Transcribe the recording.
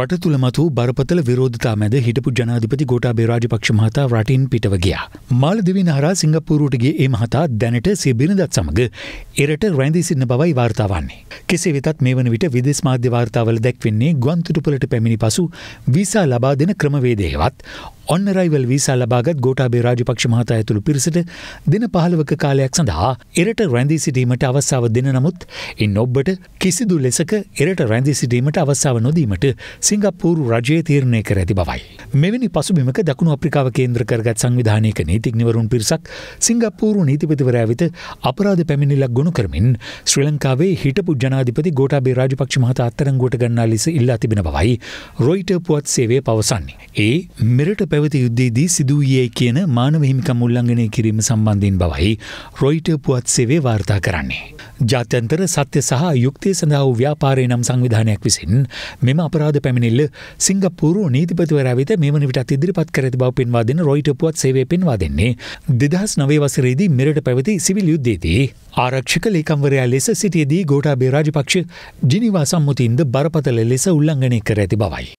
රට තුළ මතු බරපතල විරෝධතා මැද හිටපු ජනාධිපති ගෝටා බේරාජ පක්ෂ මහතා රටින් පිටව ගියා. මාල දෙවින හර සිංගප්පූරුටගේ ඒ මහතා දැනට සිබිරිඳත් සමඟ එරට රැඳී සින්න බවයි වාර්තාවන්නේ. කෙසේ වෙතත් මේ වන විට විදෙස් මාධ්‍ය වාර්තාවල දැක්වෙන්නේ ගොන්තුටුපලට පැමිණි පසු විසා ලබා දෙන ක්‍රමවේදයවත් ඔන්නරයිවල් විසා ලබාගත් ගෝටාබේ රාජපක්ෂ මහතා ඇතුළු පිරිසට දෙන පහළවක කාලයක් සඳහා එරට රැඳී සිටීමට අවස්සාව දෙන නමුත් ඉන් ඔබ්බට කිසිදු ලෙසක එරට රැඳී සිටීමට අවස්සාව නොදීමට සිංගප්පූරු රජයේ තීරණය කර ඇති බවයි. මෙවැනි පසුබිමක දකුණු අප්‍රිකාව කේන්ද්‍ර කරගත් සංවිධානයක නීතිඥවරුන් පිරිසක් සිංගප්පූරු නීතිපතිවරයා වෙත අපරාධ පැමිණිලක් ගොුණු කරමින් ශ්‍රී ලංකාවේ හිටපු ජනාධිපති ගෝටාබේ රාජපක්ෂ මහතා අත්තරංගෝට ගන්නා ලෙස ඉල්ලා තිබෙන බවයි රොයිට පුවත් සේවය පවසන්නේ. ඒ මෙරට පැවති යුද්ධේදී සිදුවයේ කියන මානව හිමිකම් උල්ලංඝනය කිරීම සම්බන්ධයෙන් බවයි රොයිට පුවත් සේවේ වාර්තා කරන්නේ. ජාත්‍යන්තර සත්‍ය සහ යුක්තිය සඳහා ව්‍යාපාරය නම් සංවිධානයක් විසින් මෙම අපරාධ පැ පැමිල්ල සිංගපපුරු නීතිපතිවර විත මෙම විට ඉදිරිපත් කරති බව පෙන්වාදෙන රොයිට පුවත් සේවය පෙන්වා දෙන්නේ දෙදහස් නවේ වසරේදී මෙරට පැවති සිවිල් යුද්ධේදී. ආරක්ෂක ලේකම්වරයා ලෙස සිටියදී ගෝටා බේරාජපක්ෂ ජිනිවා සම්මුතින්ද බරපතල ලෙස උල්ලංඝනය කර ඇති බවයි.